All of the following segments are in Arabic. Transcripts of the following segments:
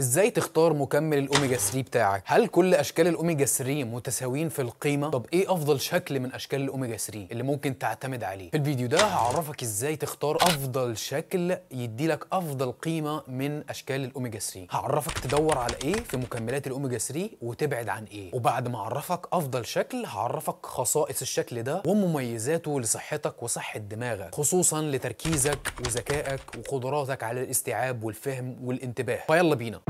ازاي تختار مكمل الاوميجا 3 بتاعك هل كل اشكال الاوميجا 3 متساويين في القيمه طب ايه افضل شكل من اشكال الاوميجا 3 اللي ممكن تعتمد عليه في الفيديو ده هعرفك ازاي تختار افضل شكل يدي لك افضل قيمه من اشكال الاوميجا 3 هعرفك تدور على ايه في مكملات الاوميجا 3 وتبعد عن ايه وبعد ما اعرفك افضل شكل هعرفك خصائص الشكل ده ومميزاته لصحتك وصحه دماغك خصوصا لتركيزك وذكائك وقدراتك على الاستيعاب والفهم والانتباه فيلا بينا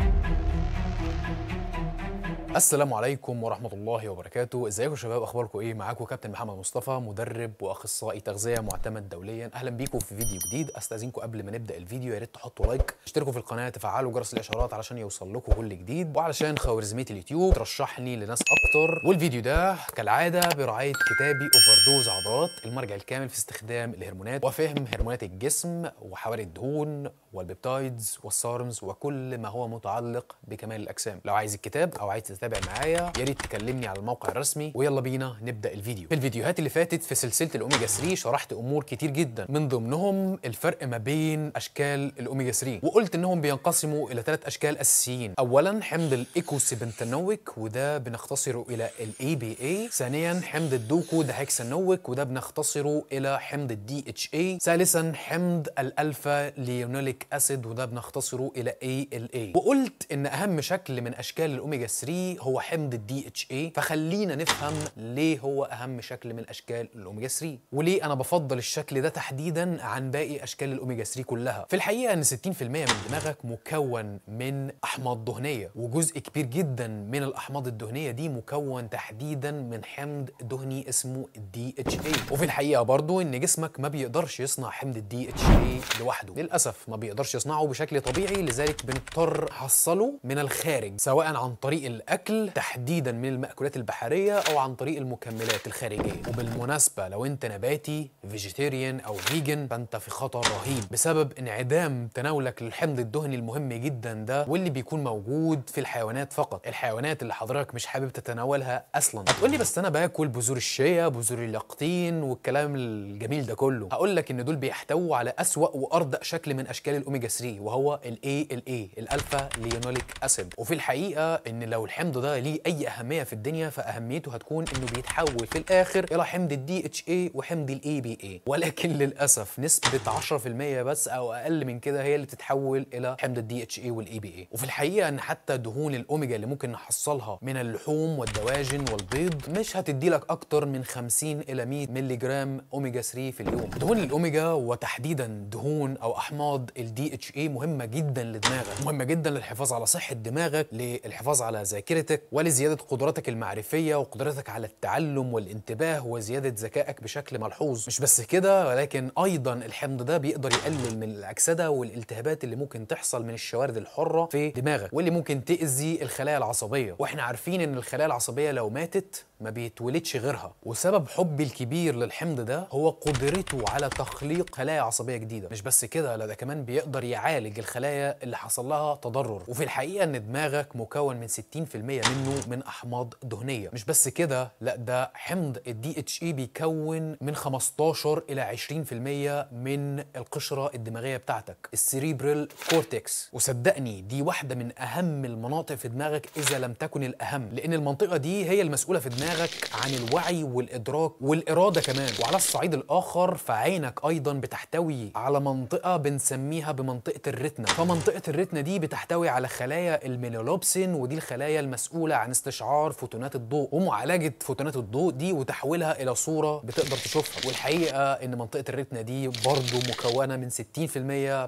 السلام عليكم ورحمة الله وبركاته، ازيكم شباب اخباركم ايه؟ معاكم كابتن محمد مصطفى مدرب واخصائي تغذية معتمد دوليا، اهلا بيكم في فيديو جديد، استأذنكم قبل ما نبدأ الفيديو يا ريت تحطوا لايك، اشتركوا في القناة، تفعلوا جرس الاشارات علشان يوصل لكم كل جديد، وعلشان خوارزمية اليوتيوب ترشحني لناس اكتر، والفيديو ده كالعادة برعاية كتابي اوفر دوز عضلات، المرجع الكامل في استخدام الهرمونات وفهم هرمونات الجسم وحوالي الدهون والبيبتايدز والسارمز وكل ما هو متعلق بكمال الاجسام لو عايز الكتاب او عايز تتابع معايا يا ريت تكلمني على الموقع الرسمي ويلا بينا نبدا الفيديو في الفيديوهات اللي فاتت في سلسله الاوميجا 3 شرحت امور كتير جدا من ضمنهم الفرق ما بين اشكال الاوميجا 3 وقلت انهم بينقسموا الى ثلاث اشكال اساسيين اولا حمض سيبنتانويك وده بنختصره الى الاي بي اي ثانيا حمض الدوكو دهكسانويك وده بنختصره الى حمض الدي اتش اي ثالثا حمض الالفا ليونوليك ليكتيك اسيد وده بنختصره الى ALA وقلت ان اهم شكل من اشكال الاوميجا 3 هو حمض الدي اتش اي فخلينا نفهم ليه هو اهم شكل من اشكال الاوميجا 3 وليه انا بفضل الشكل ده تحديدا عن باقي اشكال الاوميجا 3 كلها في الحقيقه ان 60% من دماغك مكون من احماض دهنيه وجزء كبير جدا من الاحماض الدهنيه دي مكون تحديدا من حمض دهني اسمه الدي اتش اي وفي الحقيقه برضو ان جسمك ما بيقدرش يصنع حمض الدي اتش اي لوحده للاسف ما بيقدرش يقدرش يصنعه بشكل طبيعي لذلك بنضطر نحصله من الخارج سواء عن طريق الاكل تحديدا من المأكولات البحرية او عن طريق المكملات الخارجية وبالمناسبة لو انت نباتي فيجيتيريان او فيجن فانت في خطر رهيب بسبب انعدام تناولك للحمض الدهني المهم جدا ده واللي بيكون موجود في الحيوانات فقط الحيوانات اللي حضرتك مش حابب تتناولها اصلا هتقولي بس انا باكل بذور الشيا بذور اليقطين والكلام الجميل ده كله هقول لك ان دول بيحتووا على اسوا وارضى شكل من اشكال الاوميجا 3 وهو الاي الاي الالفا ليونوليك اسيد وفي الحقيقه ان لو الحمض ده ليه اي اهميه في الدنيا فاهميته هتكون انه بيتحول في الاخر الى حمض الدي اتش اي وحمض الاي بي اي ولكن للاسف نسبه 10% بس او اقل من كده هي اللي تتحول الى حمض الدي اتش اي والاي بي اي وفي الحقيقه ان حتى دهون الاوميجا اللي ممكن نحصلها من اللحوم والدواجن والبيض مش هتدي لك اكتر من 50 الى 100 ملغ جرام اوميجا 3 في اليوم دهون الاوميجا وتحديدا دهون او احماض ال الدي اتش اي مهمه جدا لدماغك مهمه جدا للحفاظ على صحه دماغك للحفاظ على ذاكرتك ولزياده قدراتك المعرفيه وقدرتك على التعلم والانتباه وزياده ذكائك بشكل ملحوظ مش بس كده ولكن ايضا الحمض ده بيقدر يقلل من الاكسده والالتهابات اللي ممكن تحصل من الشوارد الحره في دماغك واللي ممكن تاذي الخلايا العصبيه واحنا عارفين ان الخلايا العصبيه لو ماتت ما بيتولدش غيرها وسبب حبي الكبير للحمض ده هو قدرته على تخليق خلايا عصبيه جديده مش بس كده لا ده كمان بيقدر يعالج الخلايا اللي حصل لها تضرر وفي الحقيقه ان دماغك مكون من 60% منه من احماض دهنيه مش بس كده لا ده حمض الدي اتش اي e بيكون من 15 الى 20% من القشره الدماغيه بتاعتك السريبرال كورتكس وصدقني دي واحده من اهم المناطق في دماغك اذا لم تكن الاهم لان المنطقه دي هي المسؤوله في دماغك دماغك عن الوعي والادراك والاراده كمان وعلى الصعيد الاخر فعينك ايضا بتحتوي على منطقه بنسميها بمنطقه الرتنه فمنطقه الرتنه دي بتحتوي على خلايا الميلولوبسين ودي الخلايا المسؤوله عن استشعار فوتونات الضوء ومعالجه فوتونات الضوء دي وتحويلها الى صوره بتقدر تشوفها والحقيقه ان منطقه الرتنه دي برضو مكونه من 60%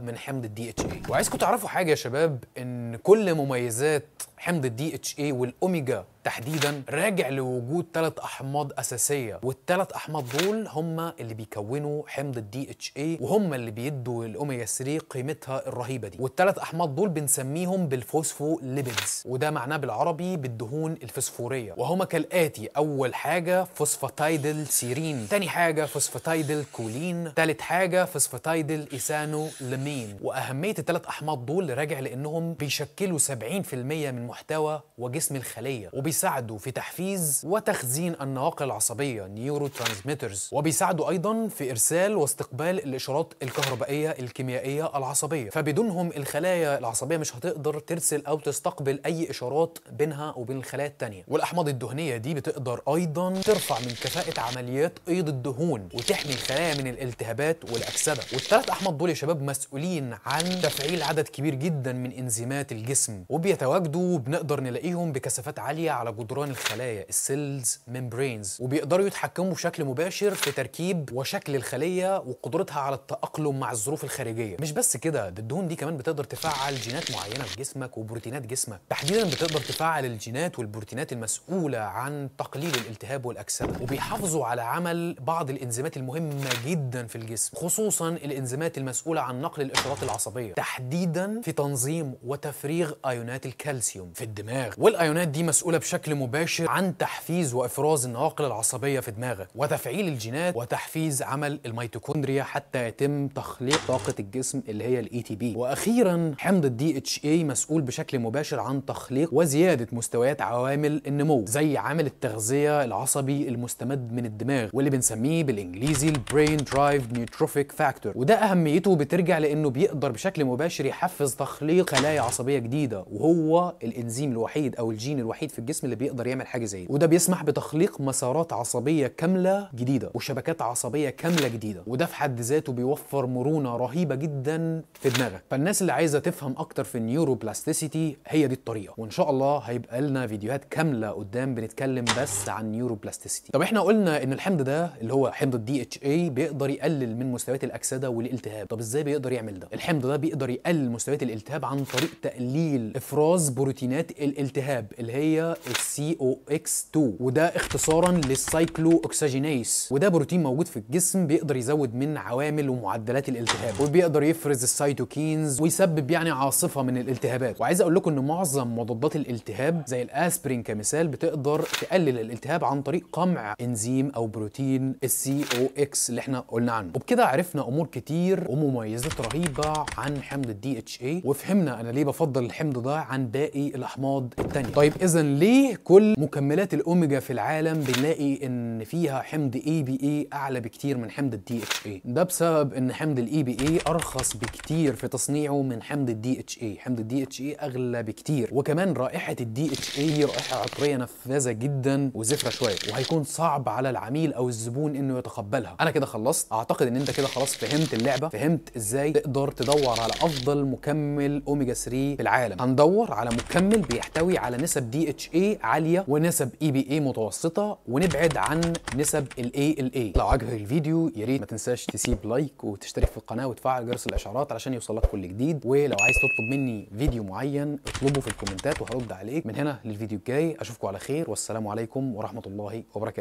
من حمض الدي اتش اي وعايزكم تعرفوا حاجه يا شباب ان كل مميزات حمض الدي اتش اي والاوميجا تحديدا راجع لوجود وجود ثلاث احماض اساسيه والثلاث احماض دول هم اللي بيكونوا حمض الدي اتش اي وهم اللي بيدوا الاوميجا 3 قيمتها الرهيبه دي والثلاث احماض دول بنسميهم ليبيدز وده معناه بالعربي بالدهون الفسفوريه وهما كالاتي اول حاجه فوسفاتايدل سيرين تاني حاجه فوسفاتايدل كولين تالت حاجه فوسفاتايدل إيسانو لمين واهميه الثلاث احماض دول راجع لانهم بيشكلوا 70% من محتوى وجسم الخليه وبيساعدوا في تحفيز و وتخزين النواقل العصبية نيورو ترانسميترز وبيساعدوا أيضا في إرسال واستقبال الإشارات الكهربائية الكيميائية العصبية فبدونهم الخلايا العصبية مش هتقدر ترسل أو تستقبل أي إشارات بينها وبين الخلايا التانية والأحماض الدهنية دي بتقدر أيضا ترفع من كفاءة عمليات أيض الدهون وتحمي الخلايا من الالتهابات والأكسدة والثلاث أحماض دول يا شباب مسؤولين عن تفعيل عدد كبير جدا من إنزيمات الجسم وبيتواجدوا وبنقدر نلاقيهم بكثافات عالية على جدران الخلايا السل سيلز ميمبرينز وبيقدروا يتحكموا بشكل مباشر في تركيب وشكل الخليه وقدرتها على التاقلم مع الظروف الخارجيه مش بس كده ده الدهون دي كمان بتقدر تفعل جينات معينه في جسمك وبروتينات جسمك تحديدا بتقدر تفعل الجينات والبروتينات المسؤوله عن تقليل الالتهاب والاكسده وبيحافظوا على عمل بعض الانزيمات المهمه جدا في الجسم خصوصا الانزيمات المسؤوله عن نقل الاشارات العصبيه تحديدا في تنظيم وتفريغ ايونات الكالسيوم في الدماغ والايونات دي مسؤوله بشكل مباشر عن تحفيز تنفيذ وافراز النواقل العصبيه في دماغك وتفعيل الجينات وتحفيز عمل الميتوكوندريا حتى يتم تخليق طاقه الجسم اللي هي الاي تي e بي واخيرا حمض الدي اتش اي مسؤول بشكل مباشر عن تخليق وزياده مستويات عوامل النمو زي عامل التغذيه العصبي المستمد من الدماغ واللي بنسميه بالانجليزي البرين درايف نيوتروفيك فاكتور وده اهميته بترجع لانه بيقدر بشكل مباشر يحفز تخليق خلايا عصبيه جديده وهو الانزيم الوحيد او الجين الوحيد في الجسم اللي بيقدر يعمل حاجه زي دي وده بيسمح بتخليق مسارات عصبية كاملة جديدة وشبكات عصبية كاملة جديدة وده في حد ذاته بيوفر مرونة رهيبة جدا في دماغك فالناس اللي عايزة تفهم أكتر في النيوروبلاستيسيتي هي دي الطريقة وإن شاء الله هيبقى لنا فيديوهات كاملة قدام بنتكلم بس عن نيوروبلاستيسيتي طب احنا قلنا ان الحمض ده اللي هو حمض الدي اتش اي بيقدر يقلل من مستويات الاكسده والالتهاب طب ازاي بيقدر يعمل ده الحمض ده بيقدر يقلل مستويات الالتهاب عن طريق تقليل افراز بروتينات الالتهاب اللي هي السي او اكس 2 وده اختصارا للسايكلو اوكسجينيس وده بروتين موجود في الجسم بيقدر يزود من عوامل ومعدلات الالتهاب وبيقدر يفرز السيتوكينز ويسبب يعني عاصفه من الالتهابات وعايز اقول لكم ان معظم مضادات الالتهاب زي الاسبرين كمثال بتقدر تقلل الالتهاب عن طريق قمع انزيم او بروتين السي او اكس اللي احنا قلنا عنه وبكده عرفنا امور كتير ومميزات رهيبه عن حمض الدي اتش اي وفهمنا انا ليه بفضل الحمض ده عن باقي الاحماض التانية طيب اذا ليه كل مكملات الاوميجا برمجه في العالم بنلاقي ان فيها حمض اي بي اي اعلى بكتير من حمض الدي اتش اي ده بسبب ان حمض الاي بي اي ارخص بكتير في تصنيعه من حمض الدي اتش اي حمض الدي اتش اي اغلى بكتير وكمان رائحه الدي اتش اي رائحه عطريه نفاذه جدا وزفره شويه وهيكون صعب على العميل او الزبون انه يتقبلها انا كده خلصت اعتقد ان انت كده خلاص فهمت اللعبه فهمت ازاي تقدر تدور على افضل مكمل اوميجا 3 في العالم هندور على مكمل بيحتوي على نسب دي اتش اي عاليه ونسب اي بي اي متوسطه ونبعد عن نسب الاي الاي لو عجبك الفيديو يا ريت ما تنساش تسيب لايك وتشترك في القناه وتفعل جرس الاشعارات علشان يوصلك كل جديد ولو عايز تطلب مني فيديو معين اطلبه في الكومنتات وهرد عليك من هنا للفيديو الجاي اشوفكم على خير والسلام عليكم ورحمه الله وبركاته